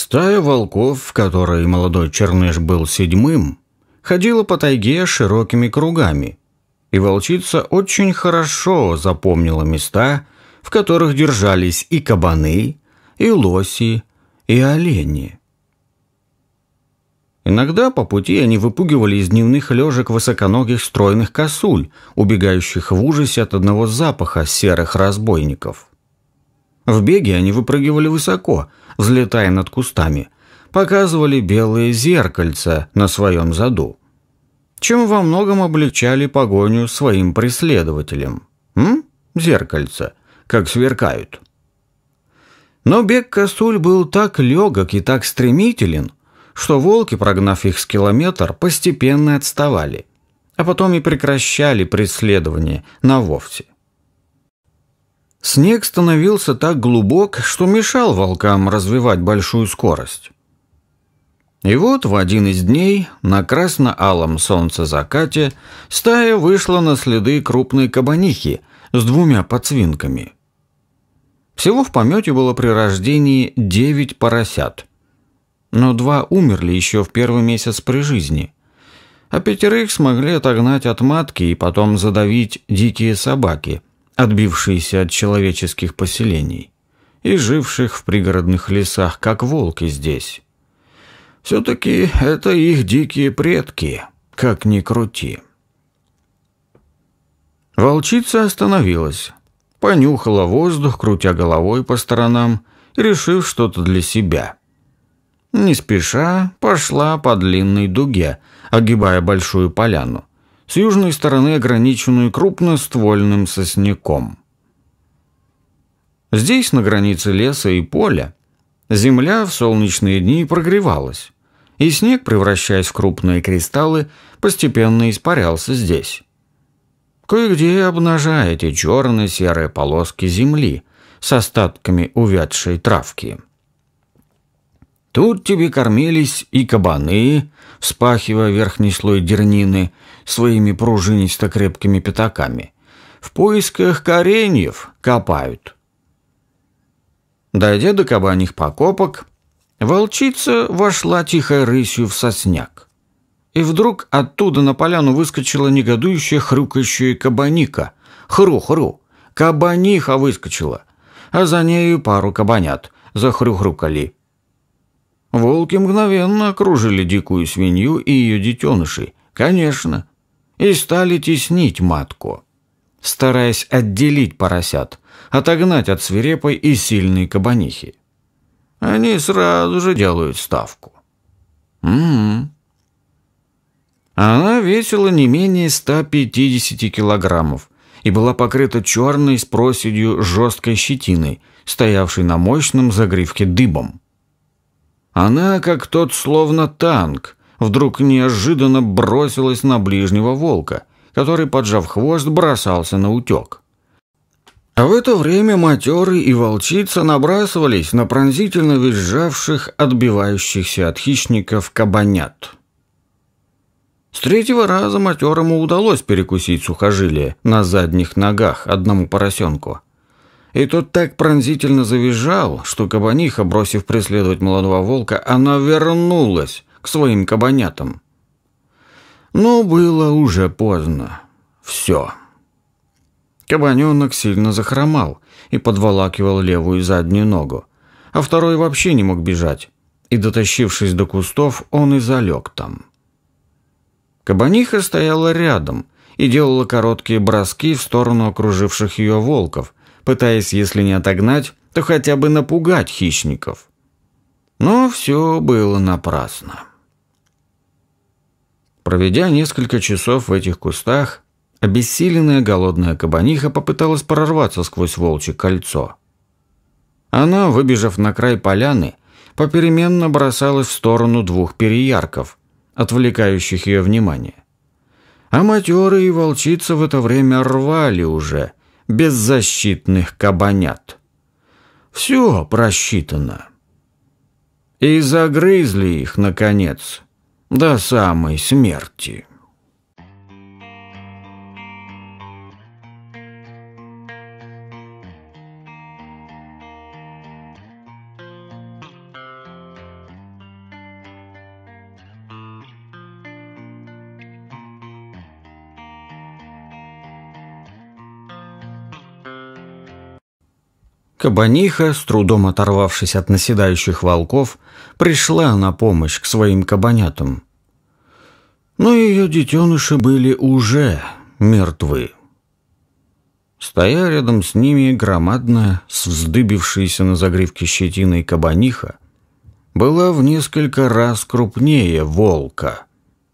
Стая волков, в которой молодой черныш был седьмым, ходила по тайге широкими кругами, и волчица очень хорошо запомнила места, в которых держались и кабаны, и лоси, и олени. Иногда по пути они выпугивали из дневных лежек высоконогих стройных косуль, убегающих в ужасе от одного запаха серых разбойников. В беге они выпрыгивали высоко, взлетая над кустами, показывали белые зеркальца на своем заду, чем во многом облегчали погоню своим преследователям. М? Зеркальца, как сверкают. Но бег косуль был так легок и так стремителен, что волки, прогнав их с километр, постепенно отставали, а потом и прекращали преследование на вовсе. Снег становился так глубок, что мешал волкам развивать большую скорость. И вот в один из дней на красно-алом солнце закате стая вышла на следы крупной кабанихи с двумя подсвинками. Всего в помете было при рождении девять поросят. Но два умерли еще в первый месяц при жизни. А пятерых смогли отогнать от матки и потом задавить дикие собаки – отбившиеся от человеческих поселений, и живших в пригородных лесах, как волки здесь. Все-таки это их дикие предки, как ни крути. Волчица остановилась, понюхала воздух, крутя головой по сторонам, решив что-то для себя. Не спеша пошла по длинной дуге, огибая большую поляну с южной стороны ограниченную крупноствольным сосняком. Здесь, на границе леса и поля, земля в солнечные дни прогревалась, и снег, превращаясь в крупные кристаллы, постепенно испарялся здесь. Кое-где обнажая эти черно-серые полоски земли с остатками увядшей травки. Тут тебе кормились и кабаны, вспахивая верхний слой дернины, своими пружинисто крепкими пятаками. В поисках кореньев копают. Дойдя до кабаних покопок, волчица вошла тихой рысью в сосняк. И вдруг оттуда на поляну выскочила негодующая хрюкающая кабаника. Хру-хру! Кабаниха выскочила! А за нею пару кабанят захрюхрукали. Волки мгновенно окружили дикую свинью и ее детенышей. Конечно, и стали теснить матку, стараясь отделить поросят, отогнать от свирепой и сильной кабанихи. Они сразу же делают ставку. Угу. Она весила не менее 150 килограммов и была покрыта черной с проседью жесткой щетиной, стоявшей на мощном загривке дыбом. Она, как тот словно танк, вдруг неожиданно бросилась на ближнего волка, который, поджав хвост, бросался на утек. А в это время матеры и волчица набрасывались на пронзительно визжавших, отбивающихся от хищников кабанят. С третьего раза матерому удалось перекусить сухожилие на задних ногах одному поросенку – и тот так пронзительно завизжал, что кабаниха, бросив преследовать молодого волка, она вернулась, к своим кабанятам. Но было уже поздно. Все. Кабаненок сильно захромал и подволакивал левую заднюю ногу, а второй вообще не мог бежать, и, дотащившись до кустов, он и залег там. Кабаниха стояла рядом и делала короткие броски в сторону окруживших ее волков, пытаясь, если не отогнать, то хотя бы напугать хищников. Но все было напрасно. Проведя несколько часов в этих кустах, обессиленная голодная кабаниха попыталась прорваться сквозь волчье кольцо. Она, выбежав на край поляны, попеременно бросалась в сторону двух переярков, отвлекающих ее внимание. А матеры и волчица в это время рвали уже беззащитных кабанят. Все просчитано. И загрызли их, наконец, до самой смерти. Кабаниха, с трудом оторвавшись от наседающих волков, пришла на помощь к своим кабанятам. Но ее детеныши были уже мертвы. Стоя рядом с ними громадная, с вздыбившейся на загривке щетиной кабаниха, была в несколько раз крупнее волка,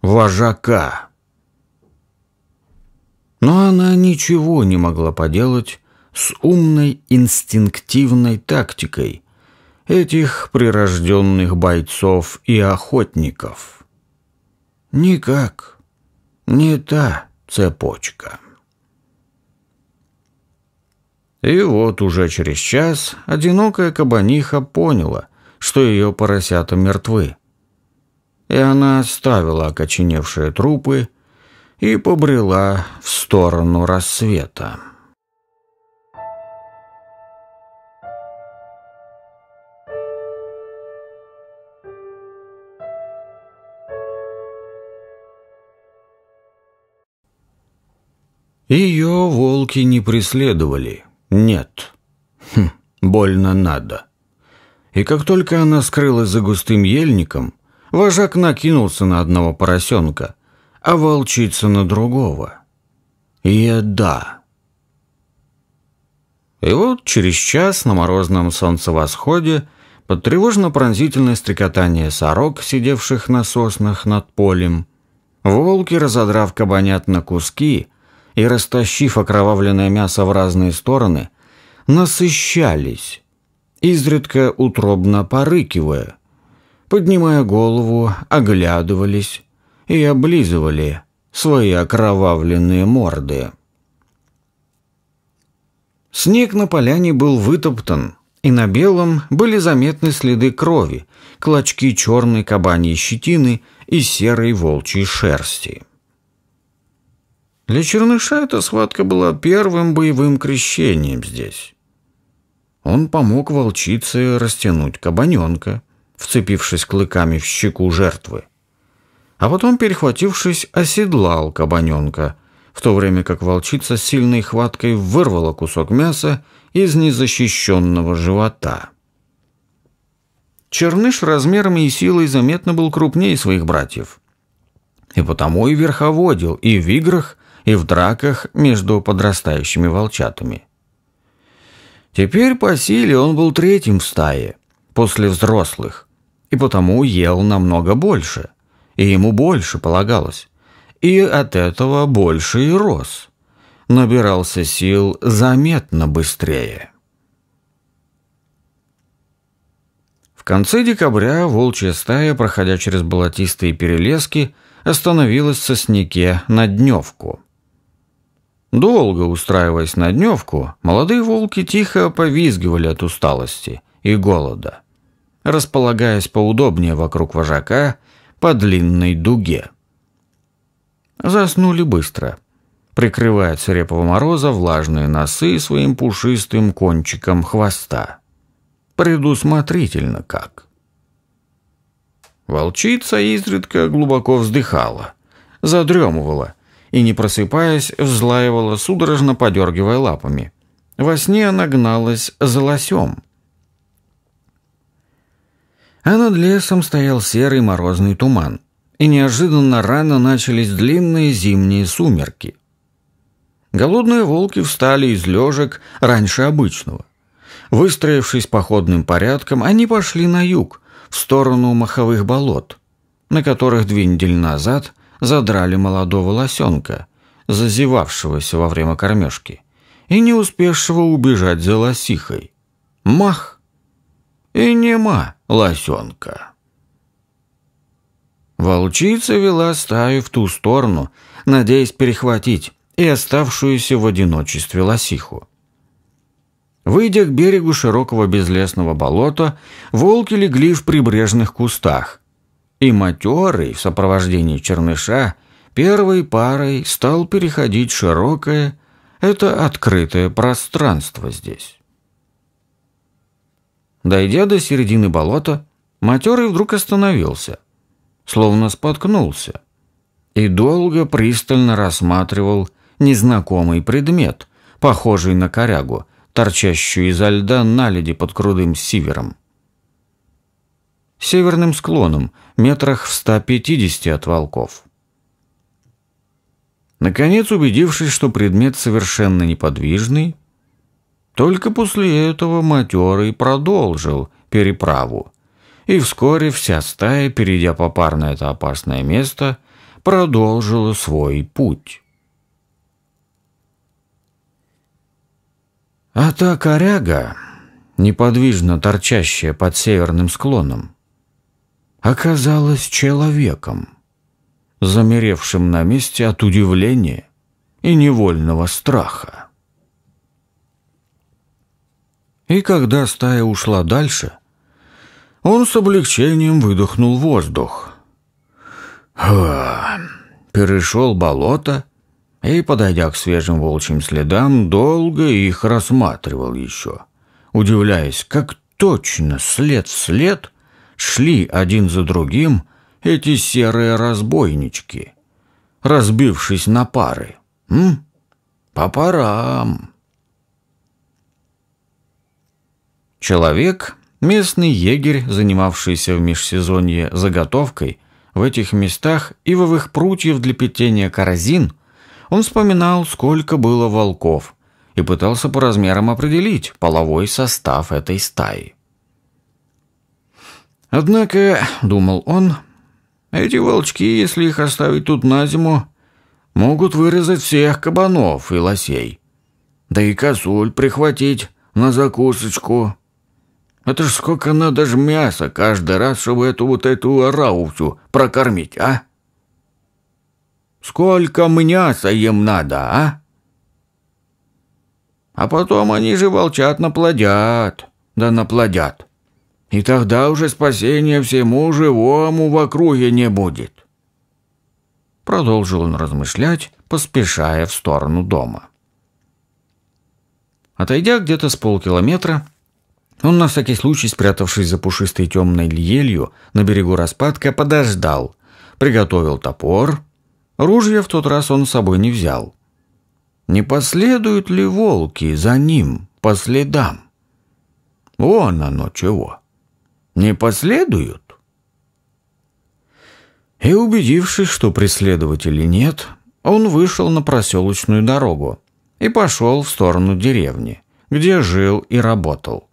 вожака. Но она ничего не могла поделать с умной инстинктивной тактикой этих прирожденных бойцов и охотников. Никак не та цепочка. И вот уже через час одинокая кабаниха поняла, что ее поросята мертвы. И она оставила окоченевшие трупы и побрела в сторону рассвета. Ее волки не преследовали. Нет. Хм, больно надо. И как только она скрылась за густым ельником, вожак накинулся на одного поросенка, а волчица на другого. И да. И вот через час на морозном солнцевосходе под тревожно-пронзительное стрекотание сорок, сидевших на соснах над полем, волки, разодрав кабанят на куски, и, растащив окровавленное мясо в разные стороны, насыщались, изредка утробно порыкивая. Поднимая голову, оглядывались и облизывали свои окровавленные морды. Снег на поляне был вытоптан, и на белом были заметны следы крови, клочки черной кабаньей щетины и серой волчьей шерсти. Для Черныша эта схватка была первым боевым крещением здесь. Он помог волчице растянуть кабаненка, вцепившись клыками в щеку жертвы. А потом, перехватившись, оседлал кабаненка, в то время как волчица сильной хваткой вырвала кусок мяса из незащищенного живота. Черныш размерами и силой заметно был крупнее своих братьев – и потому и верховодил и в играх, и в драках между подрастающими волчатами. Теперь по силе он был третьим в стае, после взрослых, и потому ел намного больше, и ему больше полагалось, и от этого больше и рос. Набирался сил заметно быстрее. В конце декабря волчья стая, проходя через болотистые перелески, остановилась в сосняке на дневку. Долго устраиваясь на дневку, молодые волки тихо повизгивали от усталости и голода, располагаясь поудобнее вокруг вожака по длинной дуге. Заснули быстро, прикрывая свирепого мороза влажные носы своим пушистым кончиком хвоста. Предусмотрительно как. Волчица изредка глубоко вздыхала, задремывала – и, не просыпаясь, взлаивала, судорожно подергивая лапами. Во сне она гналась за лосем. А над лесом стоял серый морозный туман, и неожиданно рано начались длинные зимние сумерки. Голодные волки встали из лежек раньше обычного. Выстроившись походным порядком, они пошли на юг, в сторону маховых болот, на которых две недели назад – задрали молодого лосенка, зазевавшегося во время кормежки, и не успевшего убежать за лосихой. Мах! И нема лосенка. Волчица вела стаю в ту сторону, надеясь перехватить и оставшуюся в одиночестве лосиху. Выйдя к берегу широкого безлесного болота, волки легли в прибрежных кустах, и матерый в сопровождении черныша первой парой стал переходить широкое, это открытое пространство здесь. Дойдя до середины болота, матерый вдруг остановился, словно споткнулся, и долго пристально рассматривал незнакомый предмет, похожий на корягу, торчащую изо льда наледи под крутым сивером северным склоном, метрах в 150 от волков. Наконец, убедившись, что предмет совершенно неподвижный, только после этого матерый продолжил переправу, и вскоре вся стая, перейдя попарно это опасное место, продолжила свой путь. А та коряга, неподвижно торчащая под северным склоном, оказалась человеком, замеревшим на месте от удивления и невольного страха. И когда стая ушла дальше, он с облегчением выдохнул воздух. перешел болото и, подойдя к свежим волчьим следам, долго их рассматривал еще, удивляясь, как точно след в след шли один за другим эти серые разбойнички, разбившись на пары. М? По парам. Человек, местный егерь, занимавшийся в межсезонье заготовкой, в этих местах ивовых прутьев для питения корзин, он вспоминал, сколько было волков, и пытался по размерам определить половой состав этой стаи. Однако, думал он, эти волчки, если их оставить тут на зиму, могут вырезать всех кабанов и лосей. Да и косуль прихватить на закусочку. Это ж сколько надо ж мяса каждый раз, чтобы эту вот эту ораву всю прокормить, а? Сколько мяса им надо, а? А потом они же волчат наплодят, да наплодят и тогда уже спасения всему живому в округе не будет. Продолжил он размышлять, поспешая в сторону дома. Отойдя где-то с полкилометра, он, на всякий случай спрятавшись за пушистой темной елью на берегу распадка, подождал, приготовил топор. Ружье в тот раз он с собой не взял. Не последуют ли волки за ним по следам? Вон оно чего не последуют? И убедившись, что преследователей нет, он вышел на проселочную дорогу и пошел в сторону деревни, где жил и работал.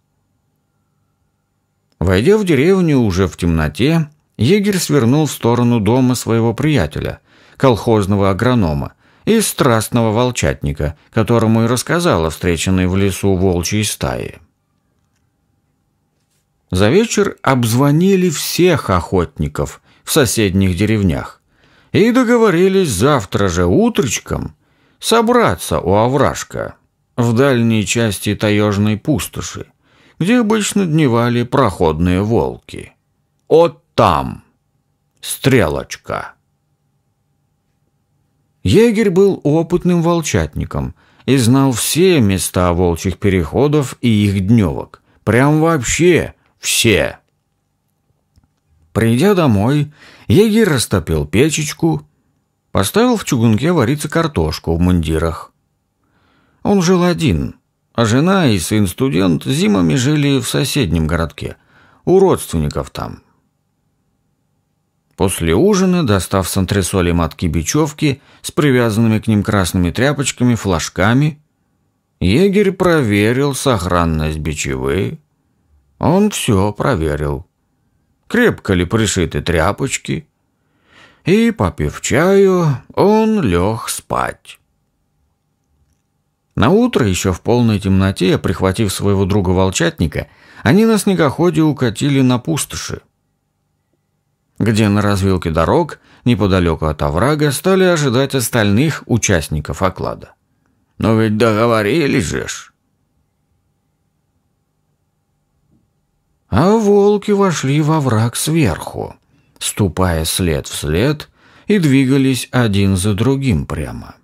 Войдя в деревню уже в темноте, егерь свернул в сторону дома своего приятеля, колхозного агронома, и страстного волчатника, которому и рассказал о встреченной в лесу волчьей стае. За вечер обзвонили всех охотников в соседних деревнях и договорились завтра же утречком собраться у овражка в дальней части таежной пустоши, где обычно дневали проходные волки. От там! Стрелочка! Егерь был опытным волчатником и знал все места волчьих переходов и их дневок. Прям вообще все. Придя домой, егерь растопил печечку, поставил в чугунке вариться картошку в мундирах. Он жил один, а жена и сын-студент зимами жили в соседнем городке, у родственников там. После ужина, достав с антресоли матки бечевки с привязанными к ним красными тряпочками, флажками, егерь проверил сохранность бичевы, он все проверил. Крепко ли пришиты тряпочки? И, попив чаю, он лег спать. На утро еще в полной темноте, прихватив своего друга-волчатника, они на снегоходе укатили на пустоши, где на развилке дорог, неподалеку от оврага, стали ожидать остальных участников оклада. «Но «Ну ведь договорились же ж!» а волки вошли во враг сверху, ступая след в след и двигались один за другим прямо.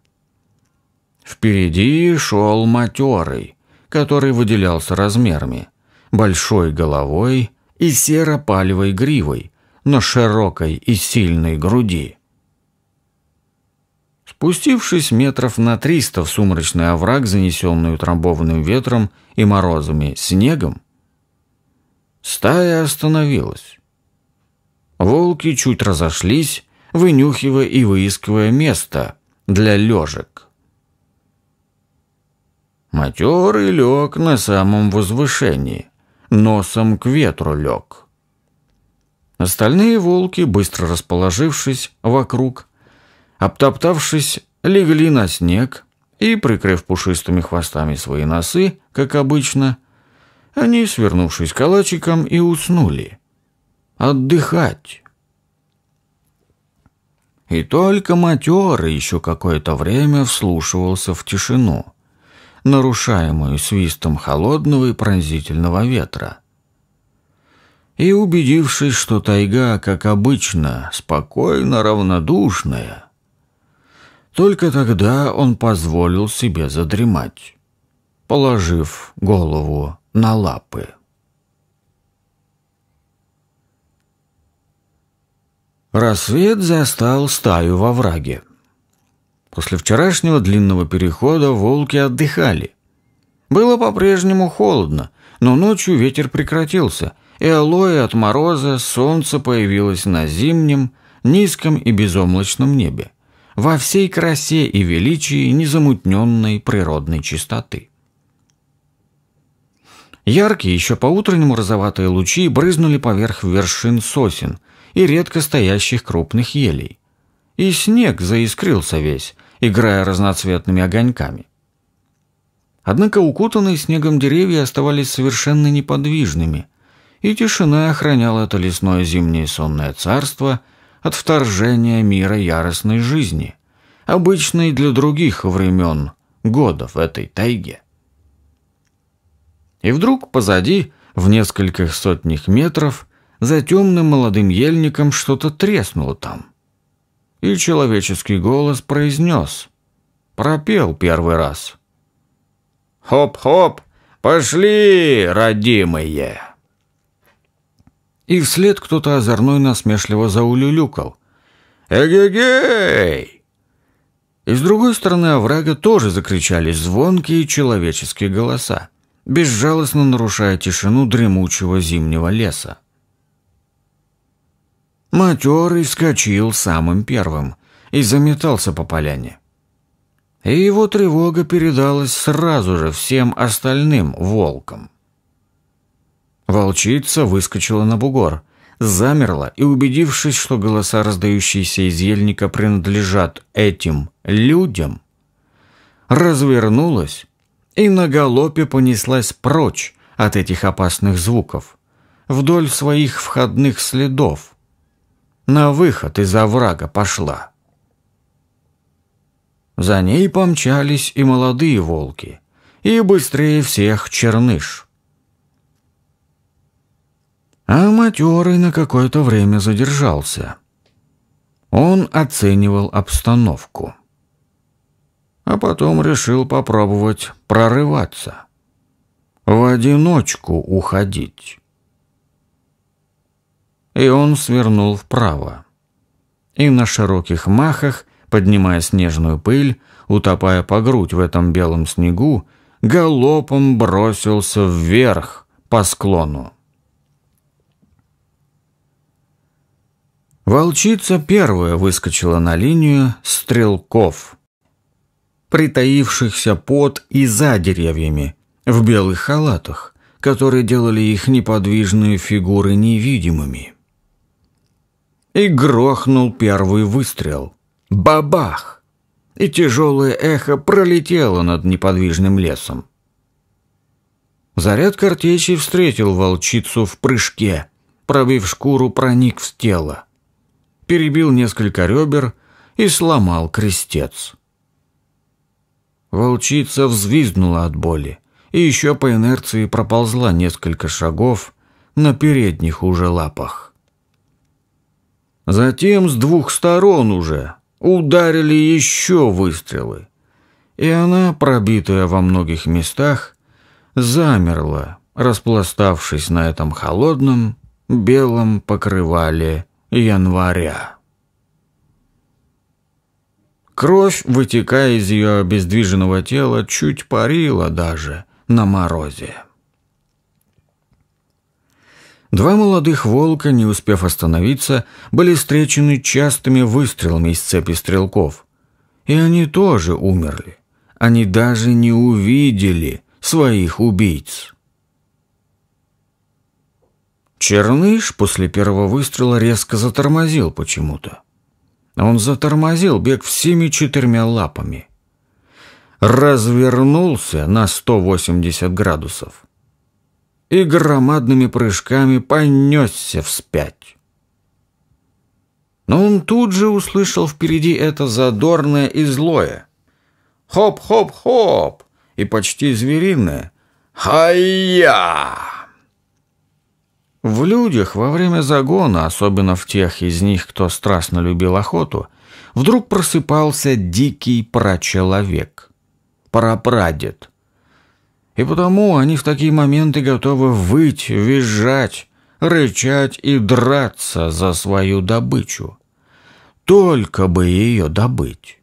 Впереди шел матерый, который выделялся размерами, большой головой и серо-палевой гривой на широкой и сильной груди. Спустившись метров на триста в сумрачный овраг, занесенный утрамбованным ветром и морозами снегом, Стая остановилась. Волки чуть разошлись, вынюхивая и выискивая место для лежек. Матерый лег на самом возвышении, носом к ветру лег. Остальные волки, быстро расположившись вокруг, обтоптавшись, легли на снег и, прикрыв пушистыми хвостами свои носы, как обычно, они, свернувшись калачиком, и уснули. Отдыхать. И только матерый еще какое-то время вслушивался в тишину, нарушаемую свистом холодного и пронзительного ветра. И, убедившись, что тайга, как обычно, спокойно равнодушная, только тогда он позволил себе задремать, положив голову на лапы. Рассвет застал стаю во враге. После вчерашнего длинного перехода волки отдыхали. Было по-прежнему холодно, но ночью ветер прекратился, и алоэ от мороза солнце появилось на зимнем, низком и безоблачном небе, во всей красе и величии незамутненной природной чистоты. Яркие, еще по-утреннему розоватые лучи брызнули поверх вершин сосен и редко стоящих крупных елей. И снег заискрился весь, играя разноцветными огоньками. Однако укутанные снегом деревья оставались совершенно неподвижными, и тишина охраняла это лесное зимнее сонное царство от вторжения мира яростной жизни, обычной для других времен, годов этой тайге. И вдруг позади, в нескольких сотнях метров, за темным молодым ельником что-то треснуло там. И человеческий голос произнес, пропел первый раз. «Хоп-хоп, пошли, родимые!» И вслед кто-то озорной насмешливо заулюлюкал. "Гей-гей-гей!" И с другой стороны оврага тоже закричали звонкие человеческие голоса безжалостно нарушая тишину дремучего зимнего леса. Матерый вскочил самым первым и заметался по поляне. И его тревога передалась сразу же всем остальным волкам. Волчица выскочила на бугор, замерла и, убедившись, что голоса, раздающиеся из ельника, принадлежат этим людям, развернулась и на галопе понеслась прочь от этих опасных звуков, вдоль своих входных следов. На выход из оврага пошла. За ней помчались и молодые волки, и быстрее всех черныш. А матерый на какое-то время задержался. Он оценивал обстановку а потом решил попробовать прорываться. В одиночку уходить. И он свернул вправо. И на широких махах, поднимая снежную пыль, утопая по грудь в этом белом снегу, галопом бросился вверх по склону. Волчица первая выскочила на линию стрелков притаившихся под и за деревьями, в белых халатах, которые делали их неподвижные фигуры невидимыми. И грохнул первый выстрел. Бабах! И тяжелое эхо пролетело над неподвижным лесом. Заряд картечи встретил волчицу в прыжке, пробив шкуру, проник в тело. Перебил несколько ребер и сломал крестец. Волчица взвизгнула от боли и еще по инерции проползла несколько шагов на передних уже лапах. Затем с двух сторон уже ударили еще выстрелы, и она, пробитая во многих местах, замерла, распластавшись на этом холодном белом покрывале января. Кровь, вытекая из ее обездвиженного тела, чуть парила даже на морозе. Два молодых волка, не успев остановиться, были встречены частыми выстрелами из цепи стрелков. И они тоже умерли. Они даже не увидели своих убийц. Черныш после первого выстрела резко затормозил почему-то. Он затормозил бег всеми четырьмя лапами. Развернулся на 180 градусов и громадными прыжками понесся вспять. Но он тут же услышал впереди это задорное и злое. Хоп-хоп-хоп! И почти звериное. Хай-я! В людях во время загона, особенно в тех из них, кто страстно любил охоту, вдруг просыпался дикий прачеловек, прапрадед. И потому они в такие моменты готовы выть, визжать, рычать и драться за свою добычу. Только бы ее добыть.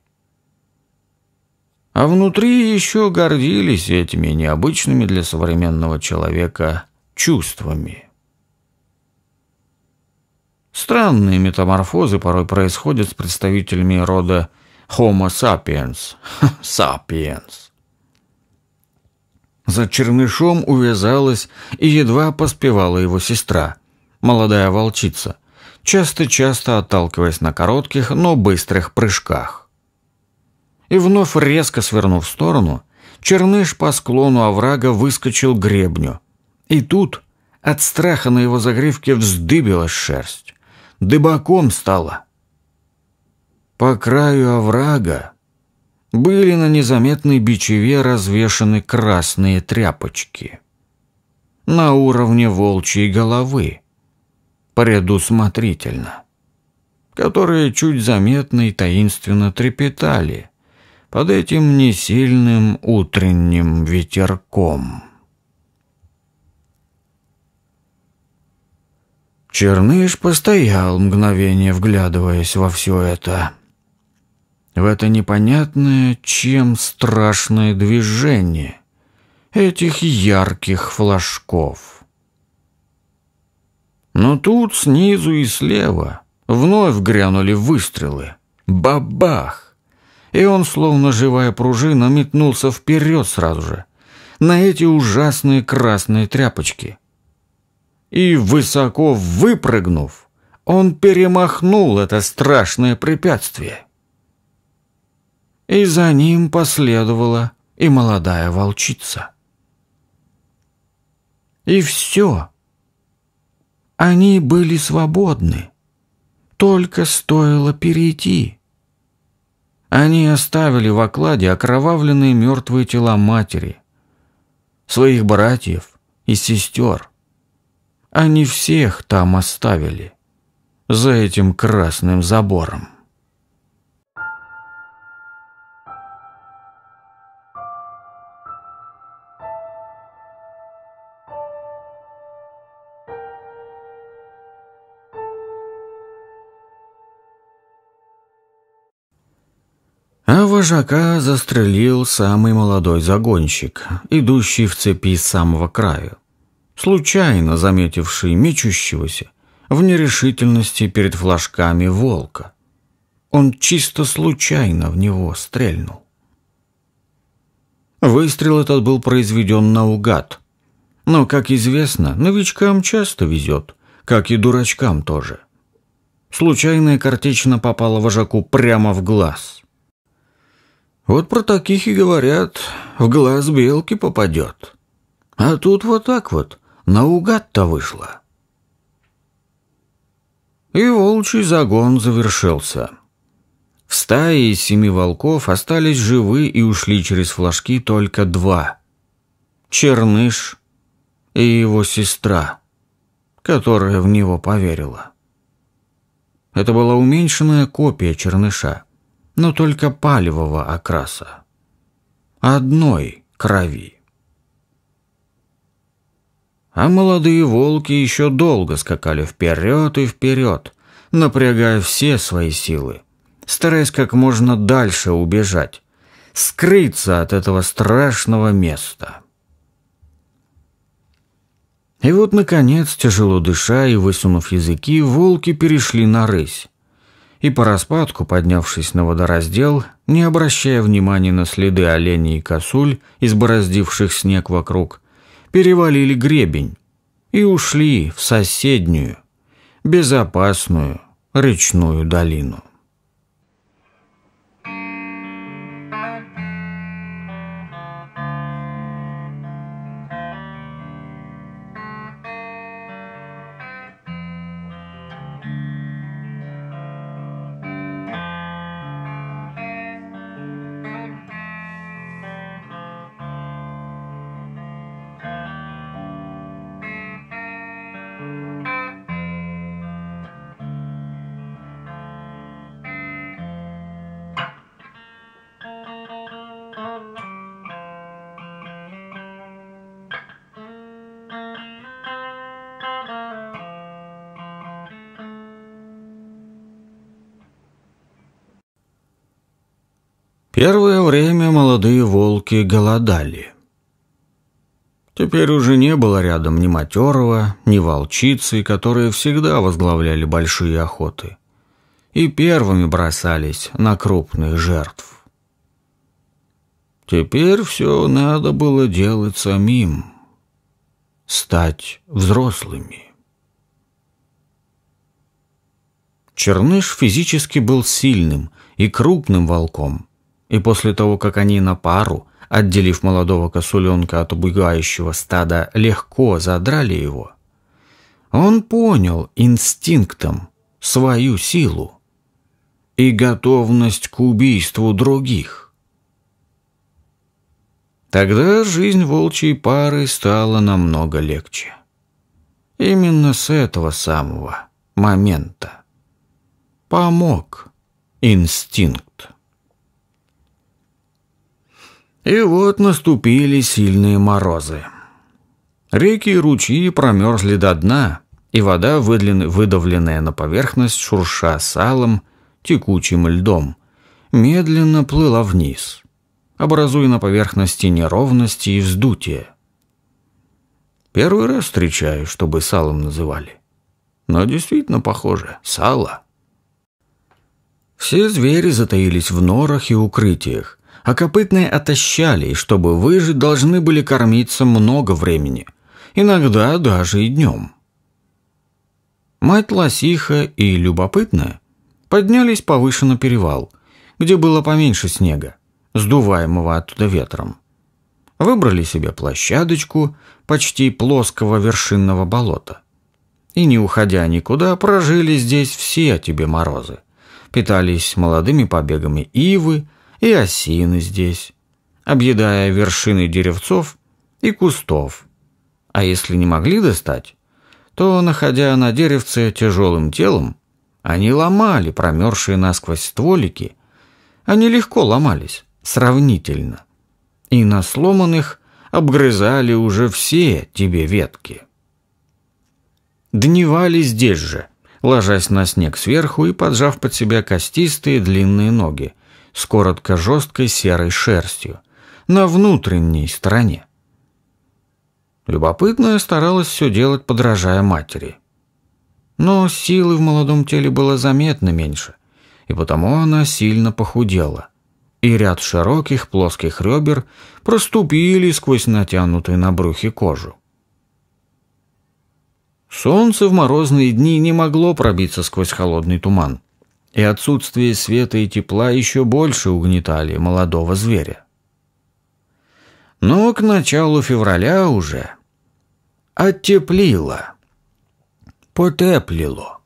А внутри еще гордились этими необычными для современного человека чувствами. Странные метаморфозы порой происходят с представителями рода Homo sapiens. sapiens. За чернышом увязалась и едва поспевала его сестра, молодая волчица, часто-часто отталкиваясь на коротких, но быстрых прыжках. И вновь резко свернув в сторону, черныш по склону оврага выскочил к гребню. И тут от страха на его загривке вздыбилась шерсть дыбаком стала. По краю оврага были на незаметной бичеве развешаны красные тряпочки. На уровне волчьей головы. Предусмотрительно. Которые чуть заметно и таинственно трепетали под этим несильным утренним ветерком. Черныш постоял мгновение, вглядываясь во все это. В это непонятное, чем страшное движение этих ярких флажков. Но тут снизу и слева вновь грянули выстрелы. Бабах! И он, словно живая пружина, метнулся вперед сразу же, на эти ужасные красные тряпочки — и, высоко выпрыгнув, он перемахнул это страшное препятствие. И за ним последовала и молодая волчица. И все. Они были свободны. Только стоило перейти. Они оставили в окладе окровавленные мертвые тела матери, своих братьев и сестер – они всех там оставили, за этим красным забором. А вожака застрелил самый молодой загонщик, идущий в цепи с самого краю случайно заметивший мечущегося в нерешительности перед флажками волка. Он чисто случайно в него стрельнул. Выстрел этот был произведен наугад. Но, как известно, новичкам часто везет, как и дурачкам тоже. Случайная картечно попала вожаку прямо в глаз. Вот про таких и говорят, в глаз белки попадет. А тут вот так вот, Наугад-то вышло. И волчий загон завершился. В стае из семи волков остались живы и ушли через флажки только два. Черныш и его сестра, которая в него поверила. Это была уменьшенная копия черныша, но только палевого окраса. Одной крови. А молодые волки еще долго скакали вперед и вперед, напрягая все свои силы, стараясь как можно дальше убежать, скрыться от этого страшного места. И вот, наконец, тяжело дыша и высунув языки, волки перешли на рысь. И по распадку, поднявшись на водораздел, не обращая внимания на следы оленей и косуль, избороздивших снег вокруг, перевалили гребень и ушли в соседнюю, безопасную речную долину. Первое время молодые волки голодали. Теперь уже не было рядом ни матерого, ни волчицы, которые всегда возглавляли большие охоты. И первыми бросались на крупных жертв. Теперь все надо было делать самим. Стать взрослыми. Черныш физически был сильным и крупным волком, и после того, как они на пару, отделив молодого косуленка от убегающего стада, легко задрали его, он понял инстинктом свою силу и готовность к убийству других. Тогда жизнь волчьей пары стала намного легче. Именно с этого самого момента помог инстинкт. И вот наступили сильные морозы. Реки и ручьи промерзли до дна, и вода, выдавленная на поверхность, шурша салом, текучим льдом, медленно плыла вниз, образуя на поверхности неровности и вздутие. Первый раз встречаю, чтобы салом называли. Но действительно похоже, сало. Все звери затаились в норах и укрытиях, а копытные отощали, и чтобы выжить, должны были кормиться много времени, иногда даже и днем. Мать лосиха и любопытная поднялись повыше на перевал, где было поменьше снега, сдуваемого оттуда ветром. Выбрали себе площадочку почти плоского вершинного болота. И не уходя никуда, прожили здесь все тебе морозы. Питались молодыми побегами ивы, и осины здесь, объедая вершины деревцов и кустов. А если не могли достать, то, находя на деревце тяжелым телом, они ломали промерзшие насквозь стволики. Они легко ломались, сравнительно. И на сломанных обгрызали уже все тебе ветки. Дневали здесь же, ложась на снег сверху и поджав под себя костистые длинные ноги – с коротко жесткой серой шерстью, на внутренней стороне. Любопытная старалась все делать, подражая матери. Но силы в молодом теле было заметно меньше, и потому она сильно похудела, и ряд широких плоских ребер проступили сквозь натянутую на брюхе кожу. Солнце в морозные дни не могло пробиться сквозь холодный туман, и отсутствие света и тепла еще больше угнетали молодого зверя. Но к началу февраля уже оттеплило, потеплило.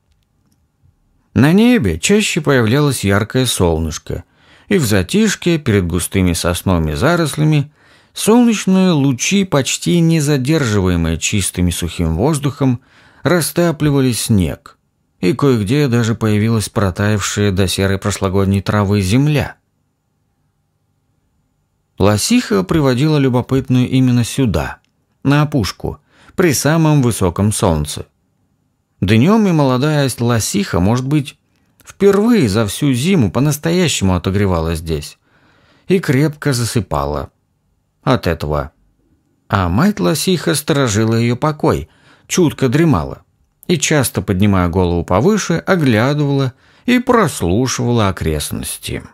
На небе чаще появлялось яркое солнышко, и в затишке перед густыми сосновыми зарослями солнечные лучи, почти не задерживаемые чистым и сухим воздухом, растапливали снег – и кое-где даже появилась протаявшая до серой прошлогодней травы земля. Лосиха приводила любопытную именно сюда, на опушку, при самом высоком солнце. Днем и молодая лосиха, может быть, впервые за всю зиму по-настоящему отогревала здесь и крепко засыпала от этого. А мать лосиха сторожила ее покой, чутко дремала – и, часто поднимая голову повыше, оглядывала и прослушивала окрестности.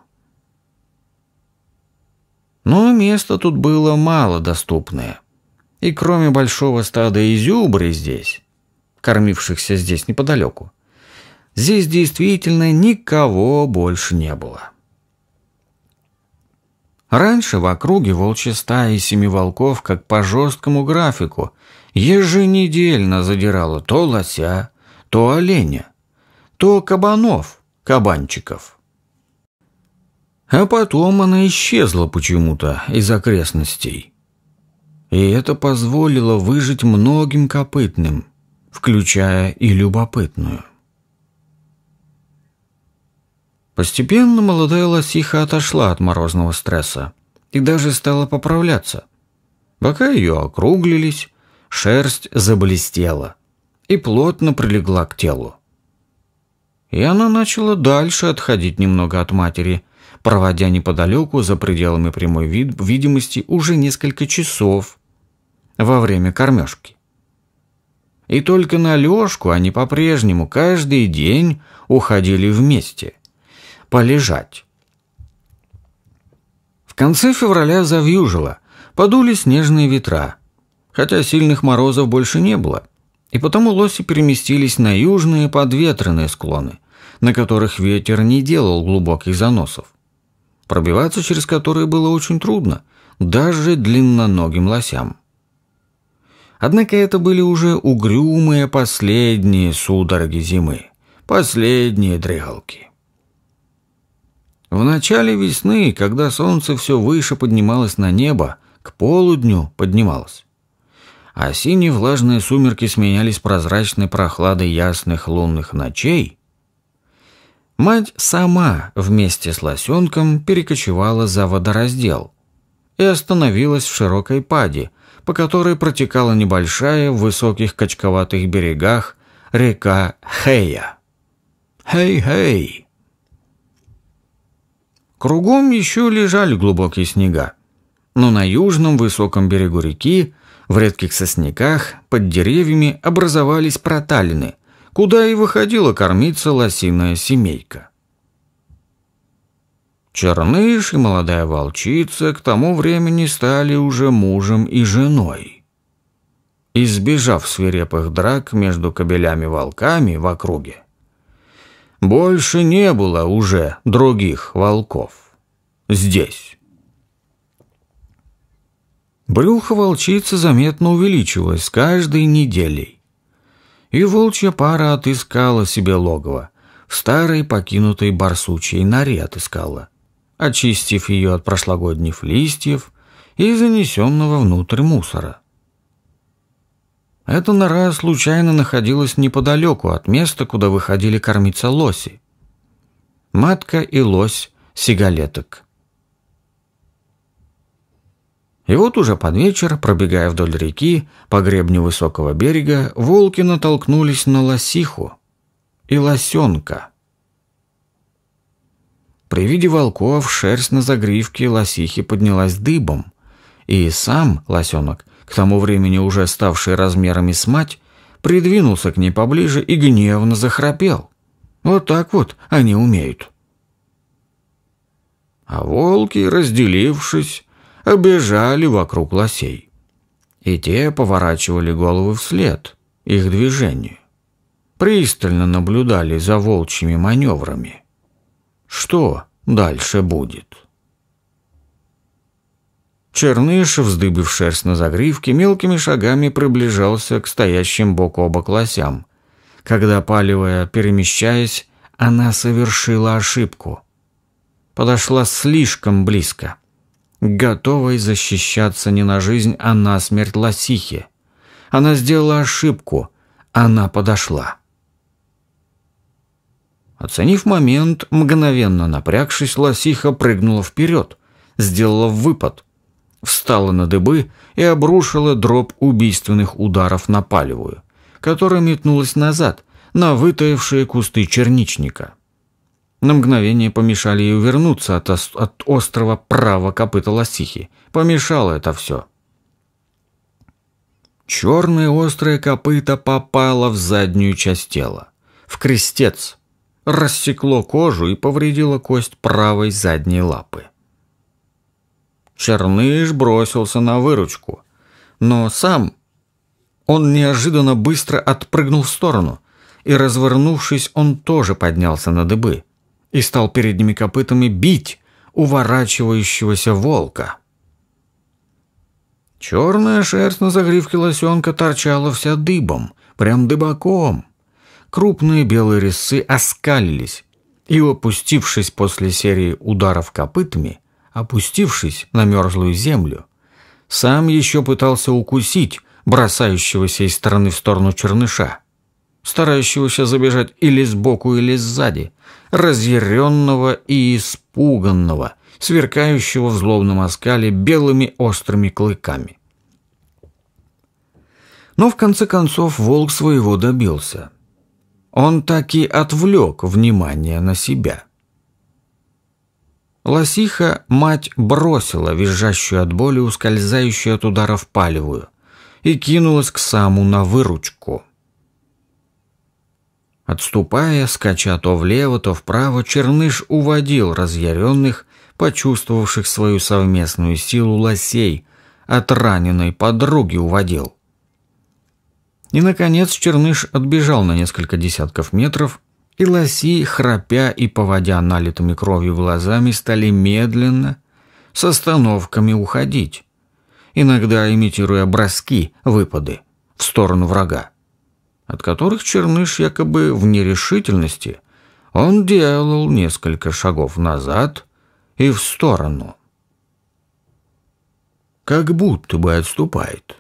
Но места тут было мало доступное. И кроме большого стада изюбры здесь, кормившихся здесь неподалеку, здесь действительно никого больше не было. Раньше в округе волчья и семи волков, как по жесткому графику – Еженедельно задирала то лося, то оленя, то кабанов, кабанчиков. А потом она исчезла почему-то из окрестностей. И это позволило выжить многим копытным, включая и любопытную. Постепенно молодая лосиха отошла от морозного стресса и даже стала поправляться. Бока ее округлились, Шерсть заблестела и плотно прилегла к телу. И она начала дальше отходить немного от матери, проводя неподалеку за пределами прямой вид видимости уже несколько часов во время кормежки. И только на Лёшку они по-прежнему каждый день уходили вместе, полежать. В конце февраля завьюжило, подули снежные ветра – хотя сильных морозов больше не было, и потому лоси переместились на южные подветренные склоны, на которых ветер не делал глубоких заносов, пробиваться через которые было очень трудно, даже длинноногим лосям. Однако это были уже угрюмые последние судороги зимы, последние дрыгалки. В начале весны, когда солнце все выше поднималось на небо, к полудню поднималось а синие влажные сумерки сменялись прозрачной прохладой ясных лунных ночей, мать сама вместе с лосенком перекочевала за водораздел и остановилась в широкой паде, по которой протекала небольшая в высоких качковатых берегах река Хея. Хей-хей! Кругом еще лежали глубокие снега, но на южном высоком берегу реки – в редких сосняках под деревьями образовались проталины, куда и выходила кормиться лосиная семейка. Черныш и молодая волчица к тому времени стали уже мужем и женой. Избежав свирепых драк между кобелями-волками в округе, больше не было уже других волков. Здесь. Брюхо волчицы заметно увеличилось с каждой неделей. И волчья пара отыскала себе логово. В старой покинутой барсучьей норе отыскала, очистив ее от прошлогодних листьев и занесенного внутрь мусора. Эта нора случайно находилась неподалеку от места, куда выходили кормиться лоси. Матка и лось сигалеток и вот уже под вечер, пробегая вдоль реки, по гребню высокого берега, волки натолкнулись на лосиху и лосенка. При виде волков шерсть на загривке лосихи поднялась дыбом, и сам лосенок, к тому времени уже ставший размерами с мать, придвинулся к ней поближе и гневно захрапел. Вот так вот они умеют. А волки, разделившись, бежали вокруг лосей. И те поворачивали головы вслед их движению. Пристально наблюдали за волчьими маневрами. Что дальше будет? Черныш, вздыбив шерсть на загривке, мелкими шагами приближался к стоящим бок о бок лосям. Когда, паливая, перемещаясь, она совершила ошибку. Подошла слишком близко готовой защищаться не на жизнь, а на смерть лосихи. Она сделала ошибку. Она подошла. Оценив момент, мгновенно напрягшись, лосиха прыгнула вперед, сделала выпад, встала на дыбы и обрушила дроб убийственных ударов на палевую, которая метнулась назад, на вытаившие кусты черничника. На мгновение помешали ей увернуться от, от острого права копыта лосихи. Помешало это все. Черное острое копыто попало в заднюю часть тела, в крестец, рассекло кожу и повредило кость правой задней лапы. Черныш бросился на выручку, но сам он неожиданно быстро отпрыгнул в сторону, и, развернувшись, он тоже поднялся на дыбы, и стал передними копытами бить уворачивающегося волка. Черная шерсть на загривке лосенка торчала вся дыбом, прям дыбаком. Крупные белые резцы оскалились и, опустившись после серии ударов копытами, опустившись на мерзлую землю, сам еще пытался укусить бросающегося из стороны в сторону черныша старающегося забежать или сбоку, или сзади, разъяренного и испуганного, сверкающего в злобном оскале белыми острыми клыками. Но в конце концов волк своего добился. Он так и отвлек внимание на себя. Лосиха мать бросила визжащую от боли, ускользающую от ударов палевую, и кинулась к Саму на выручку – Отступая, скача то влево, то вправо, Черныш уводил разъяренных, почувствовавших свою совместную силу лосей, от раненой подруги уводил. И, наконец, Черныш отбежал на несколько десятков метров, и лоси, храпя и поводя налитыми кровью глазами, стали медленно, с остановками уходить, иногда имитируя броски, выпады в сторону врага от которых Черныш якобы в нерешительности, он делал несколько шагов назад и в сторону. Как будто бы отступает.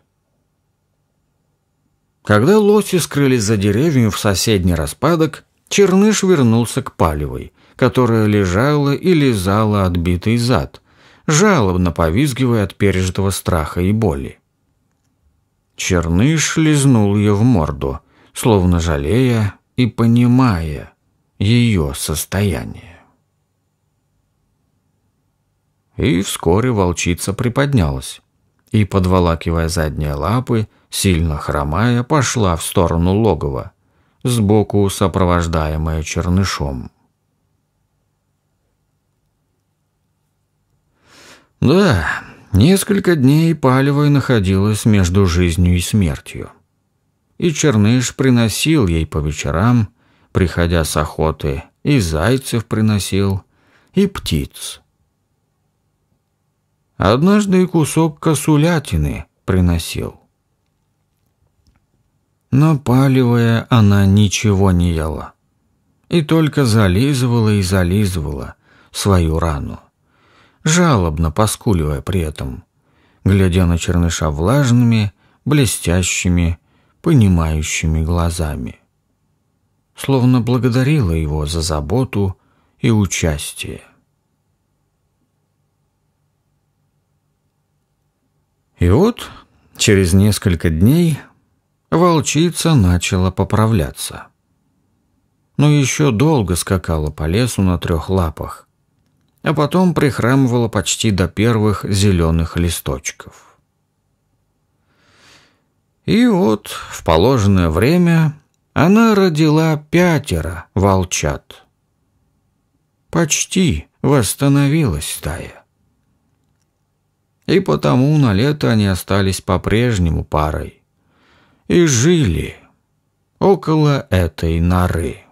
Когда лоси скрылись за деревню в соседний распадок, Черныш вернулся к Палевой, которая лежала и лизала отбитый зад, жалобно повизгивая от пережитого страха и боли. Черныш лизнул ее в морду — словно жалея и понимая ее состояние. И вскоре волчица приподнялась и, подволакивая задние лапы, сильно хромая, пошла в сторону логова, сбоку сопровождаемая чернышом. Да, несколько дней Палевой находилась между жизнью и смертью и Черныш приносил ей по вечерам, приходя с охоты, и зайцев приносил, и птиц. Однажды и кусок косулятины приносил. Но палевая она ничего не ела, и только зализывала и зализывала свою рану, жалобно поскуливая при этом, глядя на черныша влажными, блестящими, понимающими глазами. Словно благодарила его за заботу и участие. И вот, через несколько дней, волчица начала поправляться. Но еще долго скакала по лесу на трех лапах, а потом прихрамывала почти до первых зеленых листочков. И вот в положенное время она родила пятеро волчат. Почти восстановилась стая. И потому на лето они остались по-прежнему парой. И жили около этой норы.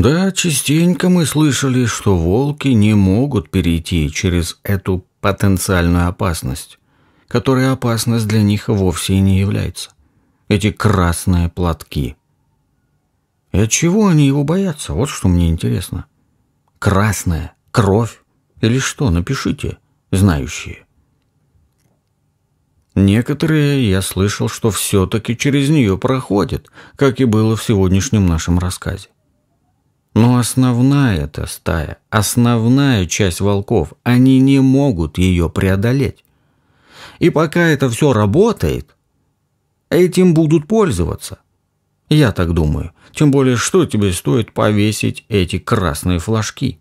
Да, частенько мы слышали, что волки не могут перейти через эту потенциальную опасность, которая опасность для них вовсе и не является. Эти красные платки. И от чего они его боятся? Вот что мне интересно. Красная, кровь или что? Напишите, знающие. Некоторые, я слышал, что все-таки через нее проходит, как и было в сегодняшнем нашем рассказе. Но основная эта стая, основная часть волков, они не могут ее преодолеть. И пока это все работает, этим будут пользоваться. Я так думаю. Тем более, что тебе стоит повесить эти красные флажки?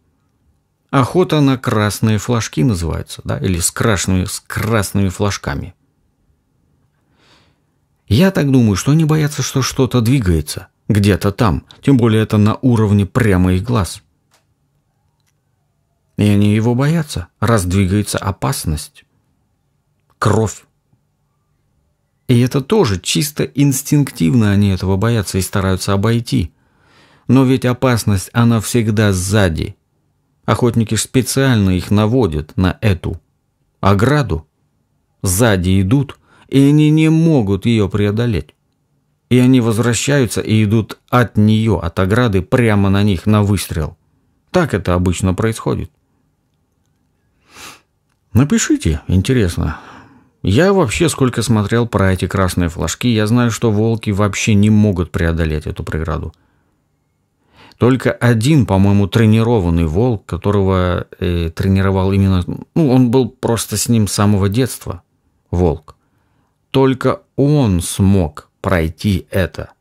Охота на красные флажки называется, да? Или с красными, с красными флажками. Я так думаю, что они боятся, что что-то двигается – где-то там, тем более это на уровне прямо их глаз. И они его боятся, раздвигается опасность. Кровь. И это тоже чисто инстинктивно они этого боятся и стараются обойти. Но ведь опасность, она всегда сзади. Охотники специально их наводят на эту ограду. Сзади идут, и они не могут ее преодолеть и они возвращаются и идут от нее, от ограды, прямо на них, на выстрел. Так это обычно происходит. Напишите, интересно. Я вообще сколько смотрел про эти красные флажки, я знаю, что волки вообще не могут преодолеть эту преграду. Только один, по-моему, тренированный волк, которого э, тренировал именно... Ну, он был просто с ним с самого детства, волк. Только он смог пройти это.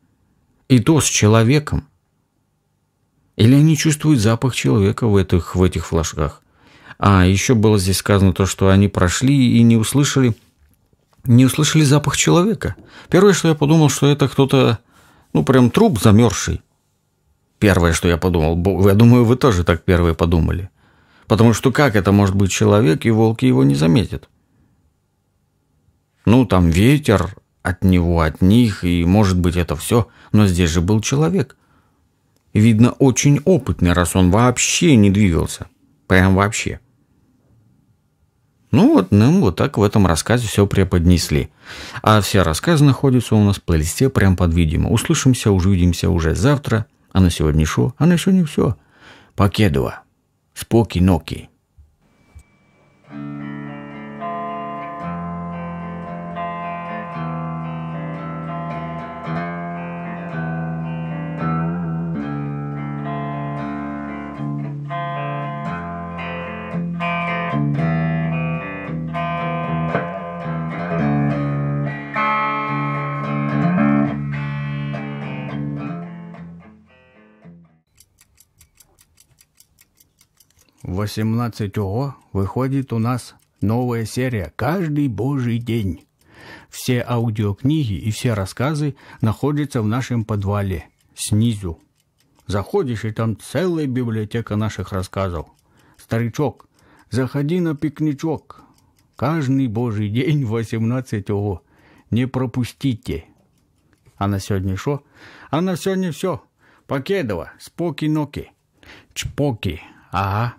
И то с человеком. Или они чувствуют запах человека в этих, в этих флажках. А еще было здесь сказано то, что они прошли и не услышали, не услышали запах человека. Первое, что я подумал, что это кто-то, ну прям труп замерзший. Первое, что я подумал, я думаю, вы тоже так первые подумали. Потому что как это может быть человек, и волки его не заметят? Ну, там ветер, от него, от них, и может быть это все, но здесь же был человек. Видно, очень опытный, раз он вообще не двигался. Прям вообще. Ну вот нам вот так в этом рассказе все преподнесли. А все рассказы находятся у нас в плейлисте прям под видимо. Услышимся, увидимся уже завтра. А на сегодня шо, а на сегодня все. Покедова. Споки-ноки. 18-го выходит у нас новая серия каждый божий день. Все аудиокниги и все рассказы находятся в нашем подвале, снизу. Заходишь, и там целая библиотека наших рассказов. Старичок, заходи на пикничок. Каждый божий день 18-го. Не пропустите. А на сегодня что? А на сегодня все. Покедова, споки-ноки. Чпоки. Ага.